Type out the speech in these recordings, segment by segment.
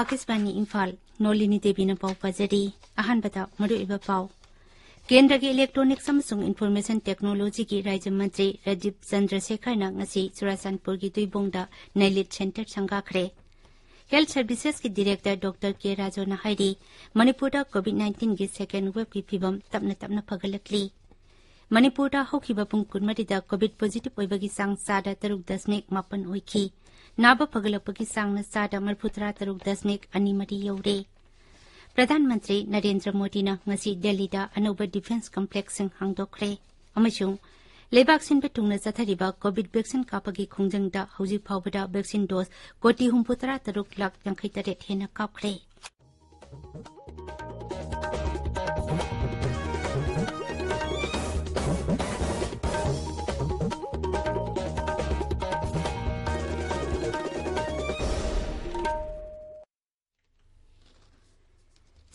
ꯑꯥꯀꯥꯁꯕꯥꯅꯤ ꯏꯝꯐꯥꯜ ꯅꯣꯂꯤꯅꯤ ꯗꯦꯕꯤꯅ ꯄꯥꯎ ꯄꯥꯖꯔꯤ ꯑꯍꯥꯟꯕꯗ ꯃꯔꯨꯑꯣꯏꯕ ꯄꯥꯎ ꯀꯦꯟꯗ꯭ꯔꯒꯤ ꯏꯂꯦꯛꯇ꯭ꯔꯣꯅꯤꯛꯁ ꯑꯃꯁꯨꯡ ꯏꯟꯐꯣꯔꯃꯦꯁꯟ ꯇꯦꯛꯅꯣꯂꯣꯖꯤꯒꯤ ꯔꯥꯖ꯭ꯌ ꯃꯟꯇ꯭ꯔꯤ ꯔꯥꯖꯤꯕ ꯆꯟꯗ꯭ꯔꯁꯦꯈꯔꯅ ꯉꯁꯤ ꯆꯨꯔꯆꯥꯟꯗꯄꯨꯔꯒꯤ ꯗꯨꯏꯕꯣꯡꯗ ꯅꯩꯂꯤꯠ ꯁꯦꯟꯇꯔ ꯁꯪꯒꯥꯈ꯭ꯔꯦ ꯍꯦꯜꯊ ꯁꯔꯚꯤꯁꯦꯁꯀꯤ ꯗꯤꯔꯦꯛꯇꯔ ꯗꯣꯛꯇꯔ ꯀꯦ ꯔꯥꯖꯣꯅ ꯍꯥꯏꯔꯤ ꯃꯅꯤꯄꯨꯔꯗ ꯀꯣꯚꯤꯗ ꯅꯥꯏꯟꯇꯤꯟꯒꯤ ꯁꯦꯀꯦꯟ ꯋꯦꯕꯀꯤ ꯐꯤꯚꯝ ꯇꯞꯅ ꯇꯞꯅ ꯐꯒꯠꯂꯛꯂꯤ ꯃꯅꯤꯄꯨꯔꯗ ꯍꯧꯈꯤꯕ ꯄꯨꯡ ꯀꯨꯟꯃꯔꯤꯗ ꯀꯣꯚꯤꯗ ꯄꯣꯖꯤꯇꯤꯚ ꯑꯣꯏꯕꯒꯤ ꯆꯥꯡ ꯆꯥꯗ ꯇꯔꯨꯛ ꯗꯁꯃꯤꯛ ꯃꯥꯄꯟ ꯑꯣꯏꯈꯤ नाबं पगलपगी सांगणं साठ अमरपुत्रा तरुक दशमिक अनिमरी यौरे ꯄ꯭ꯔꯙꯥꯟ ꯃꯟꯇ꯭ꯔꯤ ꯅꯔꯦꯟꯗ꯭ꯔ ꯃꯣꯗꯤꯅ ꯉꯁꯤ ꯗꯦꯜꯂꯤꯗ ꯑꯅꯧꯕ ꯗꯤꯐꯦꯟꯁ ꯀꯝꯄ꯭ꯂꯦꯛꯁꯁꯤꯡ ꯍꯥꯡꯗꯣꯛꯈ꯭ꯔꯦ ꯑꯃꯁꯨꯡ ꯂꯩꯕꯥꯛ ꯁꯤꯟꯕ ꯊꯨꯡꯅ ꯆꯠꯊꯔꯤꯕ ꯀꯣꯚꯤꯗ ꯚꯦꯛꯁꯤꯟ ꯀꯥꯞꯄꯒꯤ ꯈꯣꯡꯖꯪꯗ ꯍꯧꯖꯤꯛ ꯐꯥꯎꯕꯗ ꯚꯦꯛꯁꯤꯟ ꯗꯣꯁ ꯀꯣꯇꯤ ꯍꯨꯝꯐꯨ ꯇꯔꯥ ꯇꯔꯨꯛ ꯂꯥꯈ ꯌꯥꯡꯈꯩ ꯇꯔꯦꯠ ꯍꯦꯟꯅ ꯀꯥꯞꯈ꯭ꯔꯦ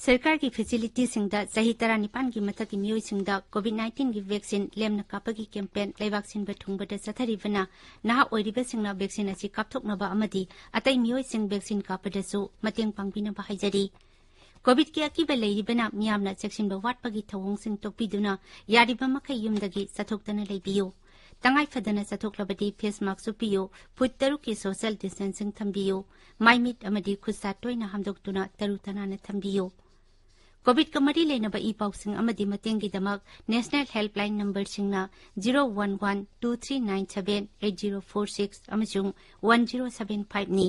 ꯁꯔꯀꯥꯔꯒꯤ ꯐꯦꯁꯤꯂꯤꯇꯤꯁꯤꯡꯗ ꯆꯍꯤ ꯇꯔꯥꯅꯤꯄꯥꯟꯒꯤ ꯃꯊꯛꯀꯤ ꯃꯤꯑꯣꯏꯁꯤꯡꯗ ꯀꯣꯚꯤꯗ ꯅꯥꯏꯟꯇꯤꯟꯒꯤ ꯚꯦꯛꯁꯤꯟ ꯂꯦꯝꯅ ꯀꯥꯞꯄꯒꯤ ꯀꯦꯝꯄꯦꯟ ꯂꯩꯕꯥꯛ ꯁꯤꯟꯕ ꯊꯨꯡꯕꯗ ꯆꯠꯊꯔꯤꯕꯅ ꯅꯍꯥ ꯑꯣꯏꯔꯤꯕꯁꯤꯡꯅ ꯚꯦꯛꯁꯤꯟ ꯑꯁꯤ ꯀꯥꯞꯊꯣꯛꯅꯕ ꯑꯃꯗꯤ ꯑꯇꯩ ꯃꯤꯑꯣꯏꯁꯤꯡ ꯚꯦꯛꯁꯤꯟ ꯀꯥꯞꯄꯗꯁꯨ ꯃꯇꯦꯡ ꯄꯥꯡꯕꯤꯅꯕ ꯍꯥꯏꯖꯔꯤ ꯀꯣꯚꯤꯗꯀꯤ ꯑꯀꯤꯕ ꯂꯩꯔꯤꯕꯅ ꯃꯤꯌꯥꯝꯅ ꯆꯦꯛꯁꯤꯟꯕ ꯋꯥꯠꯄꯒꯤ ꯊꯧꯑꯣꯡꯁꯤꯡ ꯇꯣꯛꯄꯤꯗꯨꯅ ꯌꯥꯔꯤꯕ ꯃꯈꯩ ꯌꯨꯝꯗꯒꯤ ꯆꯠꯊꯣꯛꯇꯅ ꯂꯩꯕꯤꯌꯨ ꯇꯉꯥꯏꯐꯗꯅ ꯆꯠꯊꯣꯛꯂꯕꯗꯤ ꯐꯦꯁ ꯃꯥꯛꯁꯁꯨ ꯄꯤꯌꯨ ꯐꯨꯠ ꯇꯔꯨꯛꯀꯤ ꯁꯣꯁꯤꯌꯦꯜ ꯗꯤꯁꯇꯦꯟꯁꯤꯡ ꯊꯝꯕꯤꯌꯨ ꯃꯥꯏ ꯃꯤꯠ ꯑꯃꯗꯤ ꯈꯨꯠꯁꯥ ꯇꯣꯏꯅ ꯍꯥꯝꯗꯣꯛꯇꯨꯅ ꯇꯔꯨ ꯇꯅꯥꯟꯅ ꯊꯝꯕꯤꯌꯨ ꯀꯣꯚꯤꯗꯀ ꯃꯔꯤ ꯂꯩꯅꯕ ꯏ ꯄꯥꯎꯁꯤꯡ ꯑꯃꯗꯤ ꯃꯇꯦꯡꯒꯤꯗꯃꯛ ꯅꯦꯁꯅꯦꯜ ꯍꯦꯜꯞꯂꯥꯏꯟ ꯅꯝꯕꯔꯁꯤꯡꯅ zero one one two three nine seven eight zero four six ꯑꯃꯁꯨꯡ ꯋꯥꯟ ꯖꯤꯔꯣ ꯁꯕꯦꯟ ꯐꯥꯏꯚꯅꯤ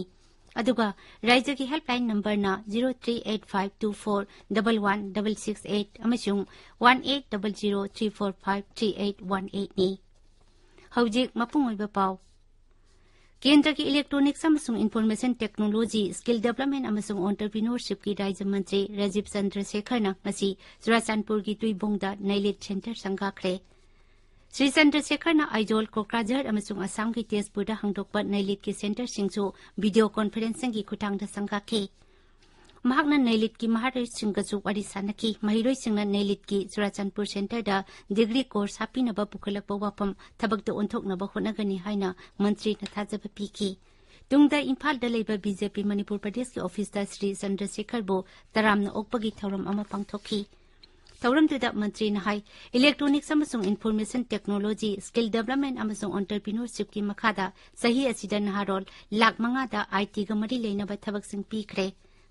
ꯑꯗꯨꯒ ꯔꯥꯏꯖꯒꯤ ꯍꯦꯜꯞꯂꯥꯏꯟ ꯅꯝꯕꯔꯅ zero three eight five two four double one double six eight ꯑꯃꯁꯨꯡ one eight double zero three four five three eight one ꯑꯩꯠꯅꯤ ꯍꯧꯖꯤꯛ ꯃꯄꯨꯡ ꯑꯣꯏꯕ ꯄꯥꯎ ꯀꯦꯟꯗ꯭ꯔꯒꯤ ꯏꯂꯦꯛꯇ꯭ꯔꯣꯅꯤꯛꯁ ꯑꯃꯁꯨꯡ ꯏꯟꯐꯣꯔꯃꯦꯁꯟ ꯇꯦꯛꯅꯣꯂꯣꯖꯤ ꯁ꯭ꯀꯤꯜ ꯗꯦꯕꯂꯞꯃꯦꯟꯠ ꯑꯃꯁꯨꯡ ꯑꯣꯟꯇꯔꯄ꯭ꯔꯤꯅꯣꯔꯁꯤꯞꯀꯤ ꯔꯥꯖ꯭ꯌ ꯃꯟꯇ꯭ꯔꯤ ꯔꯥꯖꯤꯕ ꯆꯟꯗ꯭ꯔ ꯁꯦꯈꯔꯅ ꯉꯁꯤ ꯆꯨꯔꯆꯥꯟꯗꯄꯨꯔꯒꯤ ꯇꯨꯏꯕꯣꯡꯗ ꯅꯩꯂꯦꯠ ꯁꯦꯟꯇꯔ ꯁꯪꯒꯥꯈ꯭ꯔꯦ ꯁ꯭ꯔꯤ ꯆꯟꯗ꯭ꯔꯁꯦꯈꯔꯅ ꯑꯥꯏꯖꯣꯜ ꯀꯣꯀ꯭ꯔꯥꯖꯔ ꯑꯃꯁꯨꯡ ꯑꯁꯥꯝꯒꯤ ꯇꯦꯖꯄꯨꯔꯗ ꯍꯥꯡꯗꯣꯛꯄ ꯅꯩꯂꯤꯠꯀꯤ ꯁꯦꯟꯇꯔꯁꯤꯡꯁꯨ ꯚꯤꯗꯤꯑꯣ ꯀꯣꯟꯐꯔꯦꯟꯁꯤꯡꯒꯤ ꯈꯨꯠꯊꯥꯡꯗ ꯁꯪꯒꯥꯈꯤ ꯃꯍꯥꯛꯅ ꯅꯩꯂꯤꯠꯀꯤ ꯃꯍꯥꯔꯩꯁꯤꯡꯒꯁꯨ ꯋꯥꯔꯤ ꯁꯥꯟꯅꯈꯤ ꯃꯍꯩꯔꯣꯏꯁꯤꯡꯅ ꯅꯩꯂꯤꯠꯀꯤ ꯆꯨꯔꯥꯆꯥꯟꯄꯨꯔ ꯁꯦꯟꯇꯔꯗ ꯗꯤꯒ꯭ꯔꯤ ꯀꯣꯔꯁ ꯍꯥꯞꯄꯤꯅꯕ ꯄꯨꯈꯠꯂꯛꯄ ꯋꯥꯐꯝ ꯊꯕꯛꯇ ꯑꯣꯟꯊꯣꯛꯅꯕ ꯍꯣꯠꯅꯒꯅꯤ ꯍꯥꯏꯅ ꯃꯟꯇ꯭ꯔꯤꯅ ꯊꯥꯖꯕ ꯄꯤꯈꯤ ꯇꯨꯡꯗ ꯏꯝꯐꯥꯜꯗ ꯂꯩꯕ ꯕꯤꯖꯦꯄꯤ ꯃꯅꯤꯄꯨꯔ ꯄ꯭ꯔꯗꯦꯁꯀꯤ ꯑꯣꯐꯤꯁꯇ ꯁ꯭ꯔꯤ ꯆꯟꯗ꯭ꯔꯁꯦꯈꯔꯕꯨ ꯇꯔꯥꯝꯅ ꯑꯣꯛꯄꯒꯤ ꯊꯧꯔꯝ ꯑꯃ ꯄꯥꯡꯊꯣꯛꯈꯤ ꯊꯧꯔꯝꯗꯨꯗ ꯃꯟꯇ꯭ꯔꯤꯅ ꯍꯥꯏ ꯏꯂꯦꯛꯇ꯭ꯔꯣꯅꯤꯛꯁ ꯑꯃꯁꯨꯡ ꯏꯟꯐꯣꯔꯃꯦꯁꯟ ꯇꯦꯛꯅꯣꯂꯣꯖꯤ ꯁ꯭ꯀꯤꯜ ꯗꯦꯕꯂꯞꯃꯦꯟꯠ ꯑꯃꯁꯨꯡ ꯑꯣꯟꯇꯔꯄ꯭ꯔꯤꯅꯣꯔꯁꯤꯞꯀꯤ ꯃꯈꯥꯗ ꯆꯍꯤ ꯑꯁꯤꯗ ꯅꯍꯥꯔꯣꯜ ꯂꯥꯈ ꯃꯉꯥꯗ ꯑꯥꯏ ꯇꯤꯒ ꯃꯔꯤ ꯂꯩꯅꯕ ꯊꯕꯛꯁꯤꯡ ꯄꯤꯈ꯭ꯔꯦ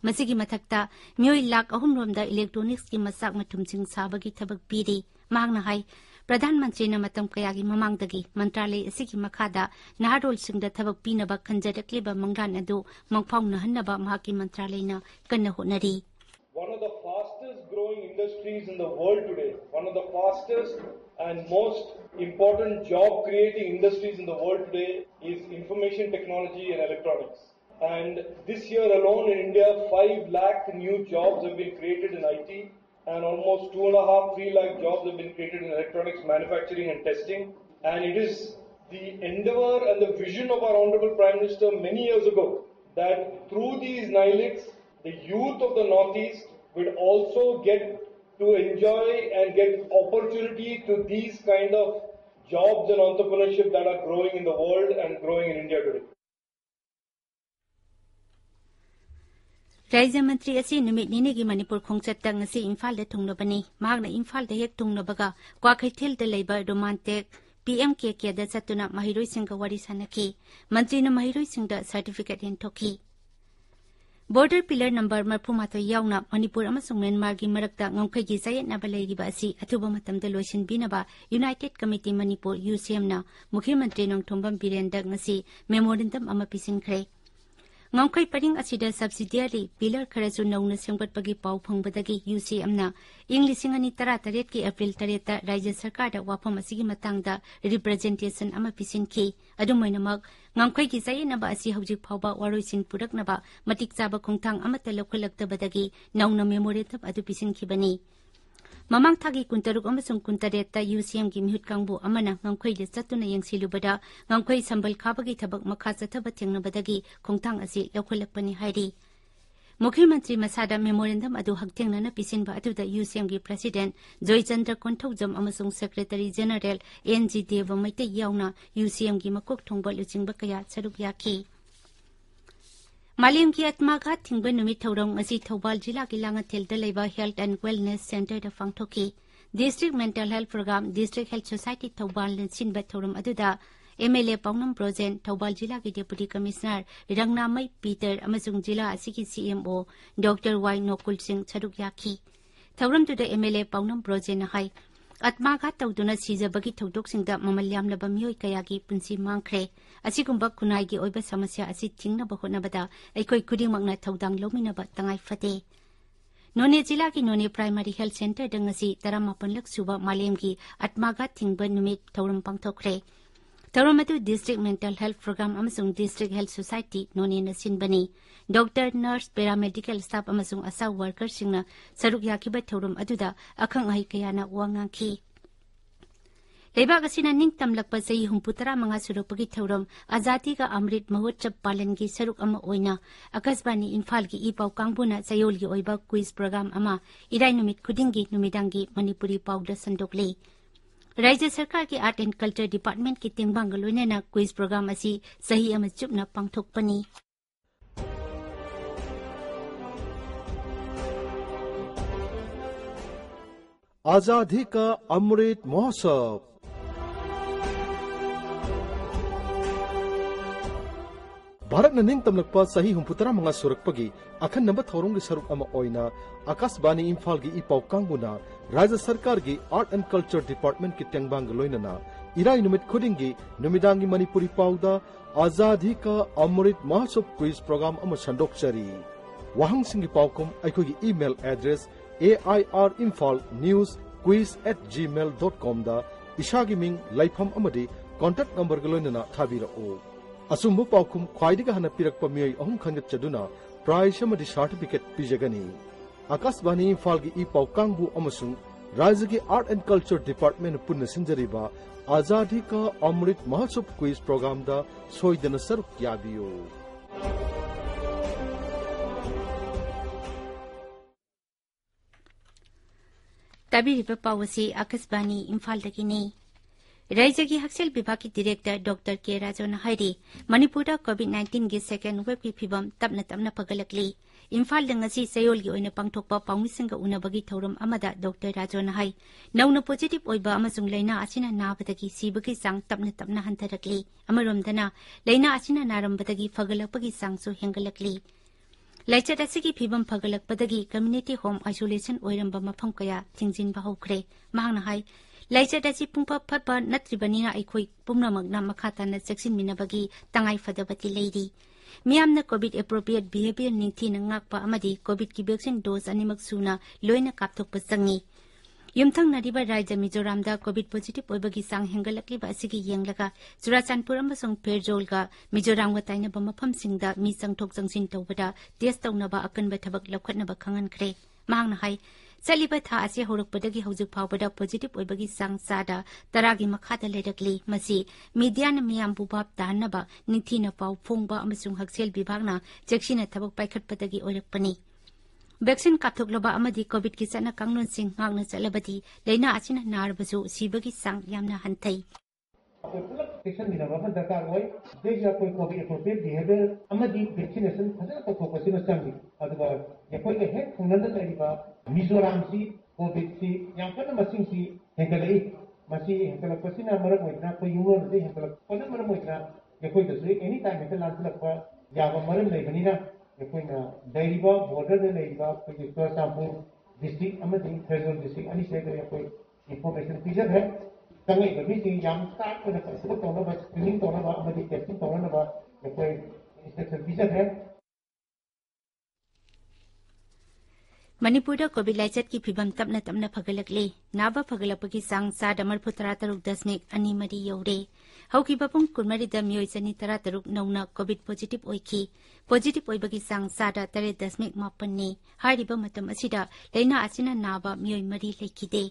ꯃꯁꯤꯒꯤ ꯃꯊꯛꯇ ꯃꯤꯑꯣꯏ ꯂꯥꯈ ꯑꯍꯨꯝꯔꯣꯝꯗ ꯏꯂꯦꯛꯇ꯭ꯔꯣꯅꯤꯛꯁꯀꯤ ꯃꯆꯥꯛ ꯃꯊꯨꯝꯁꯤꯡ ꯁꯥꯕꯒꯤ ꯊꯕꯛ ꯄꯤꯔꯤ ꯃꯍꯥꯛꯅ ꯍꯥꯏ ꯄ꯭ꯔꯙꯥꯟ ꯃꯟꯇ꯭ꯔꯤꯅ ꯃꯇꯝ ꯀꯌꯥꯒꯤ ꯃꯃꯥꯡꯗꯒꯤ ꯃꯟꯇ꯭ꯔꯥꯂꯌ ꯑꯁꯤꯒꯤ ꯃꯈꯥꯗ ꯅꯍꯥꯔꯣꯜꯁꯤꯡꯗ ꯊꯕꯛ ꯄꯤꯅꯕ ꯈꯟꯖꯔꯛꯂꯤꯕ ꯃꯪꯂꯥꯟ ꯑꯗꯨ ꯃꯪꯐꯥꯎꯅꯍꯟꯅꯕ ꯃꯍꯥꯛꯀꯤ ꯃꯟꯇ꯭ꯔꯥꯂꯌꯅ ꯀꯟꯅ ꯍꯣꯠꯅꯔꯤ One of the fastest growing industries in the world today, one of the fastest and most important job creating industries in the world today is information technology and electronics. And this year alone in India, 5 lakh new jobs have been created in IT and almost 2.5, 3 lakh jobs have been created in electronics manufacturing and testing. And it is the endeavor and the vision of our Honorable Prime Minister many years ago that through these NILICs, the youth of the Northeast would also get to enjoy and get opportunity to these kind of jobs and entrepreneurship that are growing in the world and growing in India today. ꯔꯥꯏꯖ꯭ꯌ ꯃꯟꯇ꯭ꯔꯤ ꯑꯁꯤ ꯅꯨꯃꯤꯠ ꯅꯤꯅꯤꯒꯤ ꯃꯅꯤꯄꯨꯔ ꯈꯣꯡꯆꯠꯇ ꯉꯁꯤ ꯏꯝꯐꯥꯜꯗ ꯊꯨꯡꯂꯕꯅꯤ ꯃꯍꯥꯛꯅ ꯏꯝꯐꯥꯜꯗ ꯍꯦꯛ ꯊꯨꯡꯂꯕꯒ ꯀ꯭ꯋꯥꯀꯩꯊꯦꯜꯗ ꯂꯩꯕ ꯔꯣꯃꯥꯟꯇꯦꯛ P M K ꯀꯦꯗ ꯆꯠꯇꯨꯅ ꯃꯍꯩꯔꯣꯏꯁꯤꯡꯒ ꯋꯥꯔꯤ ꯁꯥꯟꯅꯈꯤ ꯃꯟꯇ꯭ꯔꯤꯅ ꯃꯍꯩꯔꯣꯏꯁꯤꯡꯗ ꯁꯥꯔꯇꯤꯐꯤꯀꯦꯠ ꯌꯦꯟꯊꯣꯛꯈꯤ ꯕꯣꯔꯗꯔ ꯄꯤꯂꯔ ꯅꯝꯕꯔ ꯃꯔꯐꯨꯃꯥꯊꯣꯏ ꯌꯥꯎꯅ ꯃꯅꯤꯄꯨꯔ ꯑꯃꯁꯨꯡ ꯃ꯭ꯌꯥꯟꯃꯥꯔꯒꯤ ꯃꯔꯛꯇ ꯉꯝꯈꯩꯒꯤ ꯆꯌꯦꯠꯅꯕ ꯂꯩꯔꯤꯕ ꯑꯁꯤ ꯑꯊꯨꯕ ꯃꯇꯝꯗ ꯂꯣꯏꯁꯤꯟꯕꯤꯅꯕ united committee Manipur U C ꯑꯦꯝꯅ ꯃꯨꯈ꯭ꯌ ꯃꯟꯇ꯭ꯔꯤ ꯅꯣꯡꯊꯣꯝꯕꯝ ꯕꯤꯔꯦꯟꯗ ꯉꯁꯤ ꯃꯦꯃꯣꯔꯦꯟꯗꯝ ꯑꯃ ꯄꯤꯁꯤꯟꯈ꯭ꯔꯦ ngongkhai paring asida subsidiary pillar khare chu nongna sengbat pagi pau phong bada gi uc amna english ingani tara taret ki april taret ta rajya sarkar da wapham asi gi matang da representation ama pisin ki adu moina mak ngongkhai gi sai na ba asi hauji phau ba waro sin purak na ba matik cha ba khongthang ama memory adu pisin ki bani mamang thagi kuntaru gamba sung kuntare ta ucm gi mihut kangbu amana ngankhoi de chatuna yeng silu bada ngankhoi sambal khaba gi thabak makha cha thaba thengna badagi khongthang asi lokhulak pani hairi mukhil mantri masada memorandum adu hakthengna na pisin ucm gi president joy chandra kontok jam amasung secretary general ng deva maite yawna ucm gi Malimki at Maga Tingbun Mitorong Azi Tobal Jila Gilanga Tilda Labour Health and Wellness Center of Fangtoki District Mental Health Program District Health Society Tobal and Sinbaturum Aduda MLA Pongam Brozen Tobal Jila Deputy Commissioner Rangna Peter Amazung Jila Asiki CMO Dr. Y. Nokul Singh Charukyaki Taurum to the MLA Pongam Brozen High ꯑꯠꯃꯥꯘꯥꯠ ꯇꯧꯗꯨꯅ ꯁꯤꯖꯕꯒꯤ ꯊꯧꯗꯣꯛꯁꯤꯡꯗ ꯃꯃꯜ ꯌꯥꯝꯂꯕ ꯃꯤꯑꯣꯏ ꯀꯌꯥꯒꯤ ꯄꯨꯟꯁꯤ ꯃꯥꯡꯈ꯭ꯔꯦ ꯑꯁꯤꯒꯨꯝꯕ ꯈꯨꯟꯅꯥꯏꯒꯤ ꯑꯣꯏꯕ ꯁꯃꯁ꯭ꯌꯥ ꯑꯁꯤ ꯊꯤꯡꯅꯕ ꯍꯣꯠꯅꯕꯗ ꯑꯩꯈꯣꯏ ꯈꯨꯗꯤꯡꯃꯛꯅ ꯊꯧꯗꯥꯡ ꯂꯧꯃꯤꯟꯅꯕ ꯇꯉꯥꯏ ꯐꯗꯦ ꯅꯣꯅꯦ ꯖꯤꯂꯥꯒꯤ ꯅꯣꯅꯦ ꯄ꯭ꯔꯥꯏꯃꯥꯔꯤ ꯍꯦꯜꯊ ꯁꯦꯟꯇꯔꯗ ꯉꯁꯤ ꯇꯔꯥꯃꯥꯄꯜ ꯂꯛ ꯁꯨꯕ ꯃꯥꯂꯦꯝꯒꯤ ꯑꯠꯃꯥꯘꯥꯠ ꯊꯤꯡꯕ ꯅꯨꯃꯤꯠ ꯊꯧꯔꯝ ꯄꯥꯡꯊꯣꯛꯈ꯭ꯔꯦ တရမတူ district mental health program amasung district health society noni na sin bani doctor nurse paramedical staff amasung asa worker singna saruk yaki ba thorum aduda akhang ai kya na ki leba ga ning tam lak pa sei hum putra manga suru pagi thorum azati ka amrit mahotsav palan gi saruk ama oina akasbani infal gi ipau kangbu na sayol gi oiba quiz program ama idai numit kudingi numidangi manipuri paudra sandokle राज्य सरकार की art and culture department की टिंबांग लोइनना quiz programme सही अम चुपना आजादी का अमृत महोत्सव भारत ने निंग तमलक सही हुमपुतरा मंगा सुरकपगी अखन नंबर थौरों की स्वरूप अमा ओइना आकाशवाणी इम्फाल की इपाउ कांगुना राज्य सरकार की आर्ट एंड कल्चर डिपार्टमेंट की टेंबांग लोनना इराई नुमित खुदिंगे नुमिदांगी मणिपुरी पाउदा आजादी का अमृत महोत्सव क्विज प्रोग्राम अम संडोक्चरी वाहंग सिंह पाउकम आइकोगी ईमेल एड्रेस airinfalnewsquiz@gmail.com दा इशागी मिंग लाइफम अमदी कांटेक्ट नंबर गलोनना थाबिरओ असुमु पाउकम ख्वाइदिगा हन पिरक पमियै अहुम खंगत चदुना प्राइज अमदी सर्टिफिकेट पिजगनी आकाशवाणी इम्फाल की इपाव कांगबू अमसुंग राज्य की आर्ट एंड कल्चर डिपार्टमेंट पुनः सिंजरीबा आजादी का अमृत महोत्सव क्विज प्रोग्राम दा सोयदन सरुक याबियो ꯇꯥꯕꯤꯔꯤꯕ ꯄꯥꯎ ꯑꯁꯤ ꯑꯥꯀꯥꯁꯕꯥꯅꯤ ꯏꯝꯐꯥꯜꯗꯒꯤꯅꯤ ꯔꯥꯏꯖꯒꯤ ꯍꯛꯁꯦꯜ ꯕꯤꯚꯥꯒꯀꯤ ꯗꯤꯔꯦꯛꯇꯔ ꯗꯣꯛꯇꯔ ꯀꯦ ꯔꯥꯖꯣꯅ ꯍꯥꯏꯔꯤ ꯃꯅꯤꯄꯨꯔꯗ ꯀꯣꯚꯤꯗ ꯅꯥꯏꯟꯇꯤꯟꯒꯤ ꯁꯦꯀꯦꯟ ꯋꯦꯕꯀꯤ ꯐꯤꯚꯝ ꯇꯞꯅ ꯇꯞꯅ ꯐꯒꯠꯂꯛꯂꯤ ꯏꯝꯐꯥꯜꯗ ꯉꯁꯤ ꯆꯌꯣꯜꯒꯤ ꯑꯣꯏꯅ ꯄꯥꯡꯊꯣꯛꯄ ꯄꯥꯎꯃꯤꯁꯤꯡꯒ ꯎꯅꯕꯒꯤ ꯊꯧꯔꯝ ꯑꯃꯗ ꯗꯣꯛꯇꯔ ꯔꯥꯖꯣꯅ ꯍꯥꯏ ꯅꯧꯅ ꯄꯣꯖꯤꯇꯤꯚ ꯑꯣꯏꯕ ꯑꯃꯁꯨꯡ ꯂꯩꯅꯥ ꯑꯁꯤꯅ ꯅꯥꯕꯗꯒꯤ ꯁꯤꯕꯒꯤ ꯆꯥꯡ ꯇꯞꯅ ꯇꯞꯅ ꯍꯟꯊꯔꯛꯂꯤ ꯑꯃꯔꯣꯝꯗꯅ ꯂꯩꯅꯥ ꯑꯁꯤꯅ ꯅꯥꯔꯝꯕꯗꯒꯤ ꯐꯒꯠꯂꯛꯄꯒꯤ ꯆꯥꯡꯁꯨ ꯍꯦꯟꯒꯠꯂꯛꯂꯤ ꯂꯥꯏꯆꯠ ꯑꯁꯤꯒꯤ ꯐꯤꯕꯝ ꯐꯒꯠꯂꯛꯄꯗꯒꯤ ꯀꯝꯃ꯭ꯌꯨꯅꯤꯇꯤ ꯍꯣꯝ ꯑꯥꯏꯁꯣꯂꯦꯁꯟ ꯑꯣꯏꯔꯝꯕ ꯃꯐꯝ ꯀꯌꯥ ꯊꯤꯡꯖꯤꯟꯕ ꯍꯧꯈ꯭ꯔꯦ ꯃꯍꯥꯛꯅ ꯍꯥꯏ ꯂꯥꯏꯆꯠ ꯑꯁꯤ ꯄꯨꯡꯐ ꯐꯠꯄ ꯅꯠꯇ꯭ꯔꯤꯕꯅꯤꯅ ꯑꯩꯈꯣꯏ ꯄꯨꯝꯅꯃꯛꯅ ꯃꯈꯥ ꯇꯥꯅ ꯆꯦꯛꯁꯤꯟꯃꯤꯟꯅꯕꯒꯤ ꯇꯉꯥꯏꯐꯗꯕꯗꯤ ꯂꯩꯔꯤ ꯃꯤꯌꯥꯝꯅ ꯀꯣꯕꯤꯗ ꯑꯦꯄ꯭ꯔꯣꯄ꯭ꯔꯤꯌꯦꯠ ꯕꯤꯍꯦꯕꯤꯌꯔ ꯅꯤꯡꯊꯤꯅ ꯉꯥꯛꯄ ꯑꯃꯗꯤ ꯀꯣꯕꯤꯗꯀꯤ ꯚꯦꯛꯁꯤꯟ ꯗꯣꯁ ꯑꯅꯤꯃꯛ ꯁꯨꯅ ꯂꯣꯏꯅ ꯀꯥꯞꯊꯣꯛꯄ ꯆꯪꯏ ꯌꯨꯝꯊꯪꯅꯔꯤꯕ ꯔꯥꯖ꯭ꯌ ꯃꯤꯖꯣꯔꯥꯝꯗ ꯀꯣꯕꯤꯗ ꯄꯣꯖꯤꯇꯤꯕ ꯑꯣꯏꯕꯒꯤ ꯆꯥꯡ ꯍꯦꯟꯒꯠꯂꯛꯂꯤꯕ ꯑꯁꯤꯒꯤ ꯌꯦꯡꯂꯒ ꯆꯨꯔꯥꯆꯥꯟꯄꯨꯔ ꯑꯃꯁꯨꯡ ꯐꯦꯔꯖꯣꯜꯒ ꯃꯤꯖꯣꯔꯥꯝꯒ ꯇꯥꯏꯅꯕ ꯃꯐꯝꯁꯤꯡꯗ ꯃꯤ ꯆꯪꯊꯣꯛ ꯆꯪꯁꯤꯟ ꯇꯧꯕꯗ ꯇꯦꯁꯠ ꯇꯧꯅꯕ ꯑꯀꯟꯕ ꯊꯕꯛ ꯂꯧꯈꯠꯅꯕ ꯈꯪꯍꯟꯈ꯭ꯔꯦ ꯃꯍꯥꯛꯅ ꯍꯥꯏ चाहिँ थाहा अस पोजिटिभ चा चाद तरारलेदिया मिया भाव ताही पाउ फोबा हकसेल विभाग्न चेस पैँ वेसन कापथोलबमा कविदी चनकका माग्न चलब्धि लन्थै ꯆꯦꯛꯁꯤꯟꯕꯤꯅꯕ ꯑꯃ ꯗꯔꯀꯥꯔ ꯑꯣꯏ ꯗꯦꯁ ꯑꯩꯈꯣꯏ ꯀꯣꯚꯤꯠ ꯑꯦꯄ꯭ꯔꯣꯄ꯭ꯔꯤꯌꯦꯠ ꯕꯤꯍꯦꯕꯤꯌꯔ ꯑꯃꯗꯤ ꯚꯦꯛꯁꯤꯅꯦꯁꯟ ꯐꯖꯅ ꯇꯧꯊꯣꯛꯄꯁꯤꯅ ꯆꯪꯏ ꯑꯗꯨꯒ ꯑꯩꯈꯣꯏꯒ ꯍꯦꯛ ꯊꯪꯅꯅ ꯂꯩꯔꯤꯕ ꯃꯤꯖꯣꯔꯥꯝꯁꯤ ꯀꯣꯚꯤꯠꯁꯤ ꯌꯥꯝ ꯀꯟꯅ ꯃꯁꯤꯡꯁꯤ ꯍꯦꯟꯒꯠꯂꯛꯏ ꯃꯁꯤ ꯍꯦꯟꯒꯠꯂꯛꯄꯁꯤꯅ ꯃꯔꯝ ꯑꯣꯏꯗꯨꯅ ꯑꯩꯈꯣꯏ ꯌꯨꯝꯂꯣꯟꯗ ꯍꯦꯟꯒꯠꯂꯛꯄꯅ ꯃꯔꯝ ꯑꯣꯏꯗꯨꯅ ꯑꯩꯈꯣꯏꯗꯁꯨ ꯑꯦꯅꯤ ꯇꯥꯏꯝ ꯍꯦꯛꯇ ꯂꯥꯟꯁꯤꯜꯂꯛꯄ ꯌꯥꯕ ꯃꯔꯝ ꯂꯩꯕꯅꯤꯅ ꯑꯩꯈꯣꯏꯅ ꯂꯩꯔꯤꯕ ꯕꯣꯔꯗꯔꯗ ꯂꯩꯔꯤꯕ ꯑꯩꯈꯣꯏꯒꯤ ꯆꯨꯔꯆꯥꯟꯄꯨꯔ ꯗꯤꯁꯇ꯭ꯔꯤꯛ ꯑꯃꯗꯤ ꯈꯔꯒꯣꯜ ꯗꯤꯁꯇ꯭ꯔꯤꯛ ꯑꯅꯤꯁꯤꯗ ꯑꯩꯈꯣꯏ ꯏꯟꯐꯣꯔꯃꯦꯁꯟ ꯄꯤꯖꯈ꯭ꯔꯦ मनपुर मणिपुर को की फिवम तपन तपन फगलकले नाब फगलपकी चा चाद फु तरा तरुक दशमिक अनि चनी नौना कोविड पोजिटिव ओइखी पोजिटिव ओइबकी चा द मापन लेना नाब मरी लेखिदे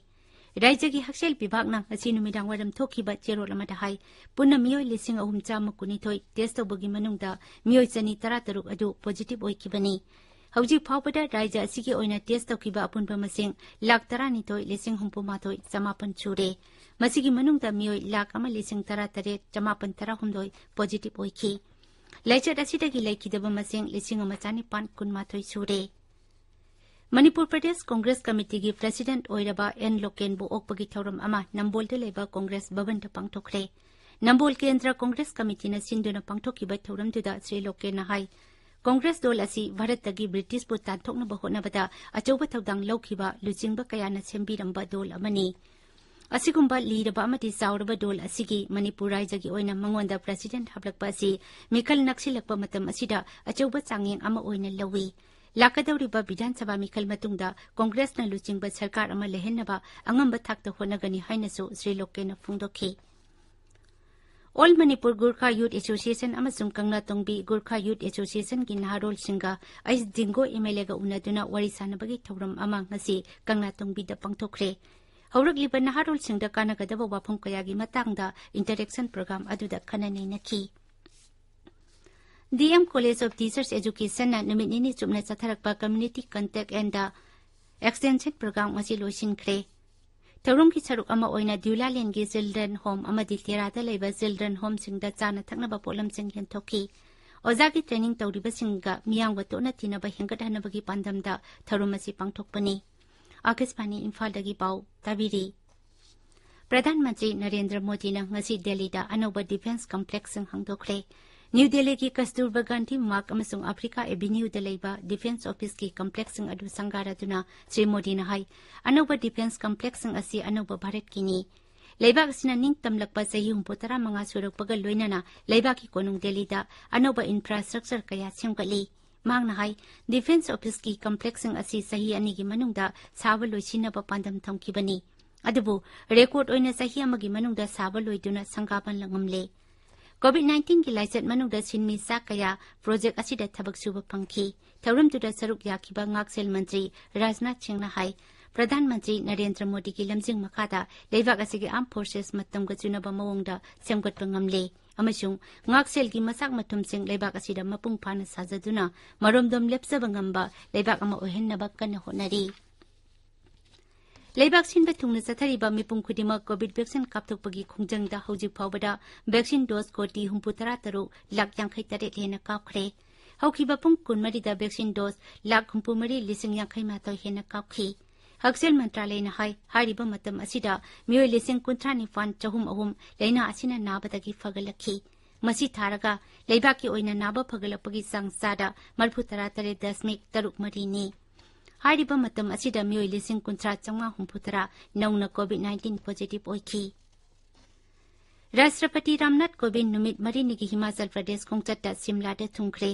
ꯔꯥꯏꯖꯒꯤ ꯍꯛꯁꯦꯜ ꯕꯤꯚꯥꯒꯅ ꯉꯁꯤ ꯅꯨꯃꯤꯗꯥꯡ ꯋꯥꯏꯔꯝ ꯊꯣꯛꯈꯤꯕ ꯆꯦꯔꯣꯜ ꯑꯃꯗ ꯍꯥꯏ ꯄꯨꯟꯅ ꯃꯤꯑꯣꯏ ꯂꯤꯁꯤꯡ ꯑꯍꯨꯝ ꯆꯥꯝꯃ ꯀꯨꯟꯅꯤꯊꯣꯏ ꯇꯦꯁ ꯇꯧꯕꯒꯤ ꯃꯅꯨꯡꯗ ꯃꯤꯑꯣꯏ ꯆꯅꯤ ꯇꯔꯥꯇꯔꯨꯛ ꯑꯗꯨ ꯄꯣꯖꯤꯇꯤꯚ ꯑꯣꯏꯈꯤꯕꯅꯤ ꯍꯧꯖꯤꯛ ꯐꯥꯎꯕꯗ ꯔꯥꯏꯖ ꯑꯁꯤꯒꯤ ꯑꯣꯏꯅ ꯇꯦꯁ ꯇꯧꯈꯤꯕ ꯑꯄꯨꯟꯕ ꯃꯁꯤꯡ ꯂꯥꯈ ꯇꯔꯥꯅꯤꯊꯣꯏ ꯂꯤꯁꯤꯡ ꯍꯨꯝꯐꯨꯃꯥꯊꯣꯏ ꯆꯃꯥꯄꯟ ꯁꯨꯔꯦ ꯃꯁꯤꯒꯤ ꯃꯅꯨꯡꯗ ꯃꯤꯑꯣꯏ ꯂꯥꯈ ꯑꯃ ꯂꯤꯁꯤꯡ ꯇꯔꯥꯇꯔꯦꯠ ꯆꯃꯥꯄꯟ ꯇꯔꯥꯍꯨꯝꯗꯣꯏ ꯄꯣꯖꯤꯇꯤꯚ ꯑꯣꯏꯈꯤ ꯂꯥꯏꯆꯠ ꯑꯁꯤꯗꯒꯤ ꯂꯩꯈꯤꯗꯕ ꯃꯁꯤꯡ ꯂꯤꯁꯤꯡ ꯑꯃ ꯆꯅꯤꯄꯥꯟ ꯀꯨꯟꯃꯥꯊꯣꯏ ꯁꯨꯔꯦ ꯃꯅꯤꯄꯨꯔ ꯄ꯭ꯔꯗꯦꯁ ꯀꯣꯡꯒ꯭ꯔꯦꯁ ꯀꯃꯤꯇꯤꯒꯤ ꯄ꯭ꯔꯦꯁꯤꯗꯦꯟꯠ ꯑꯣꯏꯔꯕ ꯑꯦꯟ ꯂꯣꯀꯦꯟꯕꯨ ꯑꯣꯛꯄꯒꯤ ꯊꯧꯔꯝ ꯑꯃ ꯅꯝꯕꯣꯜꯗ ꯂꯩꯕ ꯀꯣꯡꯒ꯭ꯔꯦꯁ ꯚꯕꯟꯗ ꯄꯥꯡꯊꯣꯛꯈ꯭ꯔꯦ ꯅꯝꯕꯣꯜ ꯀꯦꯟꯗ꯭ꯔ ꯀꯣꯡꯒ꯭ꯔꯦꯁ ꯀꯃꯤꯇꯤꯅ ꯁꯤꯟꯗꯨꯅ ꯄꯥꯡꯊꯣꯛꯈꯤꯕ ꯊꯧꯔꯝꯗꯨꯗ ꯁ꯭ꯔꯤ ꯂꯣꯀꯦꯟꯅ ꯍꯥꯏ ꯀꯣꯡꯒ꯭ꯔꯦꯁ ꯗꯣꯜ ꯑꯁꯤ ꯚꯥꯔꯠꯇꯒꯤ ꯕ꯭ꯔꯤꯇꯤꯁꯄꯨ ꯇꯥꯟꯊꯣꯛꯅꯕ ꯍꯣꯠꯅꯕꯗ ꯑꯆꯧꯕ ꯊꯧꯗꯥꯡ ꯂꯧꯈꯤꯕ ꯂꯨꯆꯤꯡꯕ ꯀꯌꯥꯅ ꯁꯦꯝꯕꯤꯔꯝꯕ ꯗꯣꯜ ꯑꯃꯅꯤ ꯑꯁꯤꯒꯨꯝꯕ ꯂꯤꯔꯕ ꯑꯃꯗꯤ ꯆꯥꯎꯔꯕ ꯗꯣꯜ ꯑꯁꯤꯒꯤ ꯃꯅꯤꯄꯨꯔ ꯔꯥꯏꯖꯒꯤ ꯑꯣꯏꯅ ꯃꯉꯣꯟꯗ ꯄ꯭ꯔꯁꯤꯗꯦꯟꯠ ꯍꯥꯞꯂꯛꯄ ꯑꯁꯤ ꯃꯤꯀꯜ ꯅꯛꯁꯤꯜꯂꯛꯄ ꯃꯇꯝ ꯑꯁꯤꯗ ꯑꯆꯧꯕ ꯆꯥꯡꯌꯦꯡ ꯑꯃ ꯑꯣꯏꯅ ꯂꯧꯏ ལ་ཁ་དོ་རི་ བ་ বিধান ཚ་བ་ མི་ཁལ མ་ཏུང་ ད ཁོང་གྲེས་ ན ལུཅིང་ བ་ ཚར་ཁ་ར་ མ་ ལེ་ཧན་ བ་ ཨང་མ་ བ་ ཐག་ ད ཧོན་གནི་ ཧ་ཡན་སོ ཞ་རི་ལོག་ཁེ་ ན ཕུང་དོ་ཁེ ཨོལ མ་ནི་པུར ཇུར་ཁ་ ཡུད ཨ་སོཤིཡེཤན ཨམ་ ཟུང་ ཁང་ན ཏུང་ བི ཇུར་ཁ་ ཡུད ཨ་སོཤིཡེཤན གི་ ན་ཧ་རོལ ཤིང་ག ཨ་ཡིས ཇིང་གོ ཨེ་མེལེ་ གི་ ཨུན་ན་དུན་ ཨ་ཝ་རི་ ས་ན་ བ་གི་ ཐོག་རམ ཨམ་ ང་སི་ ཁང་ན ཏུང་ བི་ ད པང་ཐོ་ཁེ ཨོ་རོག ལི་བ་ ན་ཧ་རོལ ꯗꯤ.ꯑꯦꯝ ꯀꯣꯂꯦꯖ ꯑꯣꯐ ꯇꯤꯆꯔꯁ ꯑꯦꯖꯨꯀꯦꯁꯟꯅ ꯅꯨꯃꯤꯠ ꯅꯤꯅꯤ ꯆꯨꯞꯅ ꯆꯠꯊꯔꯛꯄ community contact and extension programme ꯑꯁꯤ ꯂꯣꯏꯁꯤꯟꯈ꯭ꯔꯦ ꯊꯧꯔꯝꯒꯤ ꯁꯔꯨꯛ ꯑꯃ ꯑꯣꯏꯅ ꯗ꯭ꯌꯨꯂꯥꯂꯦꯟꯒꯤ ꯆꯤꯜꯗ꯭ꯔꯦꯟ ꯍꯣꯝ ꯑꯃꯗꯤ ꯇꯦꯔꯥꯗ ꯂꯩꯕ ꯆꯤꯜꯗ꯭ꯔꯦꯟ ꯍꯣꯝꯁꯤꯡꯗ ꯆꯥꯅ ꯊꯛꯅꯕ ꯄꯣꯠꯂꯝꯁꯤꯡ ꯍꯦꯟꯊꯣꯛꯈꯤ ꯑꯣꯖꯥꯒꯤ ꯇ꯭ꯔꯦꯅꯤꯡ ꯇꯧꯔꯤꯕꯁꯤꯡꯒ ꯃꯤꯌꯥꯝꯒ ꯇꯣꯠꯅ ꯇꯤꯟꯅꯕ ꯍꯦꯟꯒꯠꯍꯟꯅꯕꯒꯤ ꯄꯥꯟꯗꯝꯗ ꯊꯧꯔꯝ ꯑꯁꯤ ꯄꯥꯡꯊꯣꯛꯄꯅꯤ ꯑꯥꯀꯥꯁꯕꯥꯅꯤ ꯏꯝꯐꯥꯜꯗꯒꯤ ꯄꯥꯎ ꯇꯥꯕꯤꯔꯤ ꯄ꯭ꯔꯙꯥꯟ ꯃꯟꯇ꯭ꯔꯤ ꯅꯔꯦꯟꯗ꯭ꯔ ꯃꯣꯗꯤꯅ ꯉꯁꯤ ꯗꯦꯜꯂꯤꯗ ꯑꯅꯧꯕ ꯗꯤꯐꯦꯟꯁ ꯀꯝꯄ꯭ꯂꯦꯛꯁꯁꯤꯡ ꯍꯥꯡꯗꯣꯛꯈ꯭ꯔꯦ ኒው ደሌጊ ከስቱርበ ጋንቲ ማቅ ምስም አፍሪካ ኤቢ ኒው ደለይባ ዲፌንስ ኦፊስጊ ኮምፕሌክስን አዱ ሰንጋራቱና ስሪ ሞዲና ሀይ አነውበ ዲፌንስ ኮምፕሌክስን አሲ አነውበ ባረትኪኒ ለይባ ክስነ ኒን ተምለክባ ዘይ ሁምፖተራ መንጋ ሱረክ በገል ሎይነና ለይባ ኪ ኮኑም ደሊዳ አነውበ ኢንፍራስትራክቸር ከያ ሲምቀሊ ማግና ሀይ ዲፌንስ ኦፊስጊ ኮምፕሌክስን አሲ ዘይ አኒጊ መኑንዳ ሳበ ሎይሲነበ ፓንደም ተምኪበኒ አድቡ ሬኮርድ ኦይነ ዘይ አመጊ መኑንዳ ሳበ ሎይዱነ ሰንጋበን ለንግምሌ covid 19 ki laiset manung da sin mi sa kaya project asi da thabak su ba phangki thawram tu da saruk ya ki ba ngak sel mantri rajnath singh na hai pradhan mantri narendra modi ki lamjing makha da leiba ga sege am forces matam ga chuna ba mawong da semgot pangam le amachung ngak sel ki masak matum sing leiba ga si mapung phana sa ja duna marom dom lepsa bangam ba leiba ga ma ohen na ba kan ho nari ꯂꯩꯕꯥꯛ ꯁꯤꯟꯕ ꯊꯨꯡꯅ ꯆꯠꯊꯔꯤꯕ ꯃꯤꯄꯨꯝ ꯈꯨꯗꯤꯡꯃꯛ COVID vaccine ꯀꯥꯞꯊꯣꯛꯄꯒꯤ ꯈꯣꯡꯖꯪꯗ ꯍꯧꯖꯤꯛ ꯐꯥꯎꯕꯗ vaccine dose ꯀꯣꯇꯤ ꯍꯨꯝꯐꯨ ꯇꯔꯥ ꯇꯔꯨꯛ ꯌꯥꯡꯈꯩ ꯇꯔꯦꯠ ꯍꯦꯟꯅ ꯀꯥꯞꯈ꯭ꯔꯦ ꯍꯧꯈꯤꯕ ꯄꯨꯡ ꯀꯨꯟꯃꯔꯤꯗ ꯚꯦꯛꯁꯤꯟ ꯗꯣꯁ ꯂꯥꯈ ꯍꯨꯝꯐꯨꯃꯔꯤ ꯂꯤꯁꯤꯡ ꯌꯥꯡꯈꯩ ꯃꯥꯊꯣꯏ ꯍꯦꯟꯅ ꯀꯥꯞꯈꯤ ꯍꯛꯁꯦꯜ ꯃꯟꯇ꯭ꯔꯥꯂꯌꯅ ꯍꯥꯏ ꯍꯥꯏꯔꯤꯕ ꯃꯇꯝ ꯑꯁꯤꯗ ꯃꯤꯑꯣꯏ ꯂꯤꯁꯤꯡ ꯀꯨꯟꯊ꯭ꯔꯥ ꯅꯤꯄꯥꯟ ꯆꯍꯨꯝ ꯑꯍꯨꯝ ꯂꯩꯅꯥ ꯑꯁꯤꯅ ꯅꯥꯕꯗꯒꯤ ꯐꯒꯠꯂꯛꯈꯤ ꯃꯁꯤ ꯊꯥꯔꯒ ꯂꯩꯕꯥꯛꯀꯤ ꯑꯣꯏꯅ ꯅꯥꯕ ꯐꯒꯠꯂꯛꯄꯒꯤ ꯆꯥꯡ ꯆꯥꯗ ꯃꯔꯐꯨ ꯇꯔꯥ ꯗꯁꯃꯤꯛ ꯇꯔꯨꯛ ꯃꯔꯤꯅꯤ ꯍꯥꯏꯔꯤꯕ ꯃꯇꯝ ꯑꯁꯤꯗ ꯃꯤꯑꯣꯏ ꯂꯤꯁꯤꯡ ꯀꯨꯟꯊ꯭ꯔꯥ ꯆꯥꯝꯃꯉꯥ ꯍꯨꯝꯐꯨ ꯇꯔꯥ ꯅꯧꯅ ꯀꯣꯚꯤꯗ ꯅꯥꯏꯟꯇꯤꯟ ꯄꯣꯖꯤꯇꯤꯚ ꯑꯣꯏꯈꯤ ꯔꯥꯁꯇ꯭ꯔꯄꯇꯤ ꯔꯥꯝꯅꯥꯊ ꯀꯣꯕꯤꯟ ꯅꯨꯃꯤꯠ ꯃꯔꯤꯅꯤꯒꯤ ꯍꯤꯃꯥꯆꯜ ꯄ꯭ꯔꯗꯦꯁ ꯈꯣꯡꯆꯠꯇ ꯁꯤꯝꯂꯥꯗ ꯊꯨꯡꯈ꯭ꯔꯦ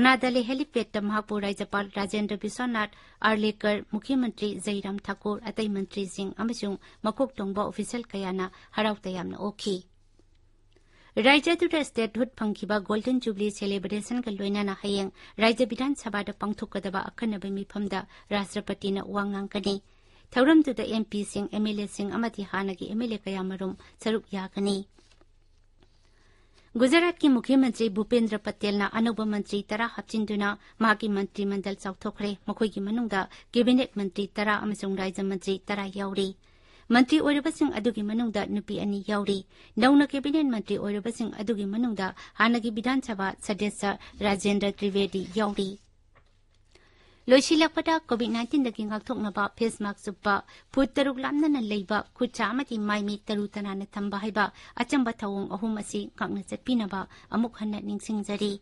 ꯑꯅꯥꯗꯂꯦ ꯍꯦꯂꯤꯄꯦꯗꯇ ꯃꯍꯥꯛꯄꯨ ꯔꯥꯖ꯭ꯌꯄꯥꯜ ꯔꯥꯖꯦꯟꯗ꯭ꯔ ꯕꯤꯁ꯭ꯋꯅꯥꯊ ꯑꯥꯔꯂꯦꯀꯔ ꯃꯨꯈ꯭ꯌ ꯃꯟꯇ꯭ꯔꯤ ꯖꯩꯔꯥꯝ ꯊꯥꯀꯨꯔ ꯑꯇꯩ ꯃꯟꯇ꯭ꯔꯤꯁꯤꯡ ꯑꯃꯁꯨꯡ ꯃꯀꯣꯛ ꯊꯣꯡꯕ ꯑꯣꯐꯤꯁꯦꯜ ꯀꯌꯥꯅ ꯍꯔꯥꯎ ꯇꯌꯥꯝꯅ ꯑꯣꯛꯈꯤ ꯔꯥꯏꯖꯗꯨꯗ ꯁ꯭ꯇꯦꯠꯍꯨꯗ ꯐꯪꯈꯤꯕ ꯒꯣꯜꯗꯟ ꯖꯨꯕ꯭ꯂꯤ ꯁꯦꯂꯦꯕ꯭ꯔꯦꯁꯟꯒ ꯂꯣꯏꯅꯅ ꯍꯌꯦꯡ ꯔꯥꯏꯖ ꯕꯤꯙꯥꯟ ꯁꯚꯥꯗ ꯄꯥꯡꯊꯣꯛꯀꯗꯕ ꯑꯈꯟꯅꯕ ꯃꯤꯐꯝꯗ ꯔꯥꯁꯇ꯭ꯔꯄꯇꯤꯅ ꯋꯥ ꯉꯥꯡꯒꯅꯤ ꯊꯧꯔꯝꯗꯨꯗ ꯑꯦꯝ ꯄꯤꯁꯤꯡ ꯑꯦꯝ ꯑꯦꯜ ꯑꯦꯁꯤꯡ ꯑꯃꯗꯤ ꯍꯥꯟꯅꯒꯤ ꯑꯦꯝ ꯑꯦꯜ ꯑꯦ ꯀꯌꯥꯃꯔꯨꯝ ꯁꯔꯨꯛ ꯌꯥꯒꯅꯤ गुजरात की मुख्यमंत्री भूपेन्द्र पटेल अनौब मंत्री तरा हपचिंदुना मागी मंत्रिमंडल चौथोखरे मखोई की मनुंगा कैबिनेट मंत्री तरा राज्य मंत्री तरा याउरी ꯃꯟꯇ꯭ꯔꯤ ꯑꯣꯏꯔꯤꯕꯁꯤꯡ ꯑꯗꯨꯒꯤ ꯃꯅꯨꯡꯗ ꯅꯨꯄꯤ ꯑꯅꯤ ꯌꯥꯎꯔꯤ ꯅꯧꯅ ꯀꯦꯕꯤꯅꯦꯠ ꯃꯟꯇ꯭ꯔꯤ ꯑꯣꯏꯔꯤꯕꯁꯤꯡ ꯑꯗꯨꯒꯤ ꯃꯅꯨꯡꯗ ꯍꯥꯟꯅꯒꯤ ꯕꯤꯙꯥꯟ ꯁꯚꯥ ꯁꯗꯁ꯭ꯌ ꯔꯥꯖꯦꯟꯗ꯭ꯔ ꯇ꯭ꯔꯤꯕꯦꯗꯤ ꯌꯥꯎꯔꯤ ꯂꯣꯏꯁꯤꯜꯂꯛꯄꯗ ꯀꯣꯚꯤꯗ ꯅꯥꯏꯟꯇꯤꯟꯗꯒꯤ ꯉꯥꯛꯊꯣꯛꯅꯕ ꯐꯦꯁ ꯃꯥꯛ ꯆꯨꯞꯄ ꯐꯨꯠ ꯇꯔꯨꯛ ꯂꯥꯞꯅꯅ ꯂꯩꯕ ꯈꯨꯠꯁꯥ ꯑꯃꯗꯤ ꯃꯥꯏꯃꯤ ꯇꯔꯨ ꯇꯅꯥꯟꯅ ꯊꯝꯕ ꯍꯥꯏꯕ ꯑꯆꯝꯕ ꯊꯧꯑꯣꯡ ꯑꯍꯨꯝ ꯑꯁꯤ ꯉꯥꯛꯅ ꯆꯠꯄꯤꯅꯕ ꯑꯃꯨꯛ ꯍꯟꯅ ꯅꯤꯡꯁꯤꯡꯖꯔꯤ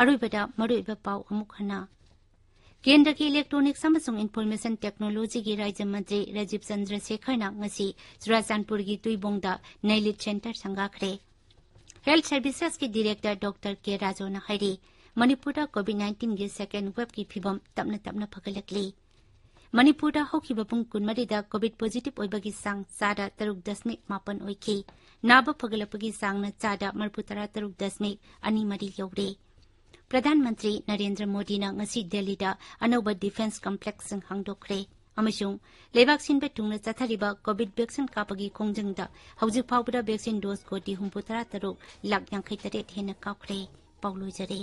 ꯑꯔꯣꯏꯕꯗ ꯃꯔꯨꯑꯣꯏꯕ ꯄꯥꯎ ꯑꯃꯨꯛ ꯍꯟꯅ ꯀꯦꯟꯗ꯭ꯔꯒꯤ ꯏꯂꯦꯛꯇ꯭ꯔꯣꯅꯤꯛꯁ ꯑꯃꯁꯨꯡ ꯏꯟꯐꯣꯔꯃꯦꯁꯟ ꯇꯦꯛꯅꯣꯂꯣꯖꯤꯒꯤ ꯔꯥꯖ꯭ꯌ ꯃꯟꯇ꯭ꯔꯤ ꯔꯥꯖꯤꯕ ꯆꯟꯗ꯭ꯔꯁꯦꯈꯔꯅ ꯉꯁꯤ ꯆꯨꯔꯆꯥꯟꯗꯄꯨꯔꯒꯤ ꯇꯨꯏꯕꯣꯡꯗ ꯅꯩꯂꯤꯠ ꯁꯦꯟꯇꯔ ꯁꯪꯒꯥꯈ꯭ꯔꯦ ꯍꯦꯜꯊ ꯁꯔꯚꯤꯁꯦꯁꯀꯤ ꯗꯤꯔꯦꯛꯇꯔ ꯗꯣꯛꯇꯔ ꯀꯦ ꯔꯥꯖꯣꯅ ꯍꯥꯏꯔꯤ ꯃꯅꯤꯄꯨꯔꯗ ꯀꯣꯚꯤꯗ ꯅꯥꯏꯟꯇꯤꯟꯒꯤ ꯁꯦꯀꯦꯟ ꯋꯦꯕꯀꯤ ꯐꯤꯚꯝ ꯇꯞꯅ ꯇꯞꯅ ꯐꯒꯠꯂꯛꯂꯤ ꯃꯅꯤꯄꯨꯔꯗ ꯍꯧꯈꯤꯕ ꯄꯨꯡ ꯀꯨꯟꯃꯔꯤꯗ ꯀꯣꯚꯤꯗ ꯄꯣꯖꯤꯇꯤꯚ ꯑꯣꯏꯕꯒꯤ ꯆꯥꯡ ꯆꯥꯗ ꯇꯔꯨꯛ ꯗꯁꯃꯤꯛ ꯃꯥꯄꯟ ꯑꯣꯏꯈꯤ ꯅꯥꯕ ꯐꯒꯠꯂꯛꯄꯒꯤ ꯆꯥꯡꯅ ꯆꯥꯗ ꯃꯔꯐꯨ ꯇꯔꯥ ꯇꯔꯨꯛ ꯗꯁꯃꯤꯛ ꯑꯅꯤ ꯃꯔꯤ ꯌꯧꯔꯦ ꯄ꯭ꯔꯙꯥꯟ ꯃꯟꯇ꯭ꯔꯤ ꯅꯔꯦꯟꯗ꯭ꯔ ꯃꯣꯗꯤꯅ ꯉꯁꯤ ꯗꯦꯜꯂꯤꯗ ꯑꯅꯧꯕ ꯗꯤꯐꯦꯟꯁ ꯀꯝꯄ꯭ꯂꯦꯛꯁꯁꯤꯡ ꯍꯥꯡꯗꯣꯛꯈ꯭ꯔꯦ ꯑꯃꯁꯨꯡ ꯂꯩꯕꯥꯛ ꯁꯤꯟꯕ ꯊꯨꯡꯅ ꯆꯠꯊꯔꯤꯕ ꯀꯣꯚꯤꯗ ꯚꯦꯛꯁꯤꯟ ꯀꯥꯞꯄꯒꯤ ꯈꯣꯡꯖꯪꯗ ꯍꯧꯖꯤꯛ ꯐꯥꯎꯕꯗ ꯚꯦꯛꯁꯤꯟ ꯗꯣꯁ ꯀꯣꯇꯤ ꯍꯨꯝꯐꯨ ꯇꯔꯥ ꯇꯔꯨꯛ ꯂꯥꯈ ꯌꯥꯡꯈꯩ ꯇꯔꯦꯠ ꯍꯦꯟꯅ ꯀꯥꯞꯈ꯭ꯔꯦ ꯄꯥꯎ ꯂꯣꯏꯖꯔꯦ